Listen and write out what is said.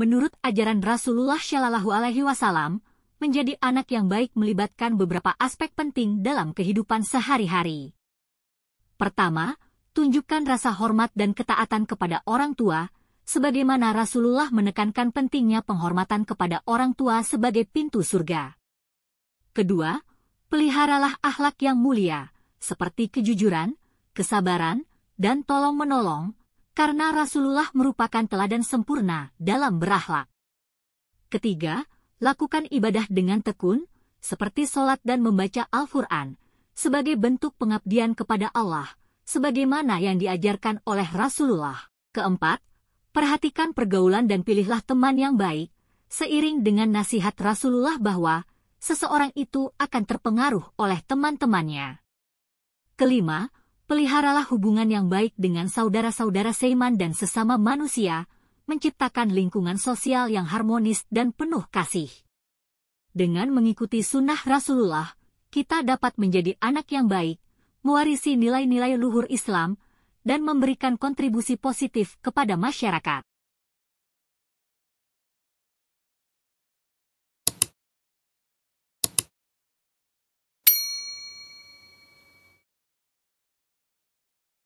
menurut ajaran Rasulullah Shallallahu Alaihi Wasallam, menjadi anak yang baik melibatkan beberapa aspek penting dalam kehidupan sehari-hari. Pertama, tunjukkan rasa hormat dan ketaatan kepada orang tua, sebagaimana Rasulullah menekankan pentingnya penghormatan kepada orang tua sebagai pintu surga. Kedua, peliharalah akhlak yang mulia, seperti kejujuran, kesabaran, dan tolong-menolong, karena Rasulullah merupakan teladan sempurna dalam berakhlak. Ketiga, lakukan ibadah dengan tekun, seperti sholat dan membaca Al-Quran, sebagai bentuk pengabdian kepada Allah, sebagaimana yang diajarkan oleh Rasulullah. Keempat, perhatikan pergaulan dan pilihlah teman yang baik, seiring dengan nasihat Rasulullah bahwa seseorang itu akan terpengaruh oleh teman-temannya. Kelima, peliharalah hubungan yang baik dengan saudara-saudara seiman dan sesama manusia, menciptakan lingkungan sosial yang harmonis dan penuh kasih. Dengan mengikuti sunnah Rasulullah, kita dapat menjadi anak yang baik, mewarisi nilai-nilai luhur Islam, dan memberikan kontribusi positif kepada masyarakat.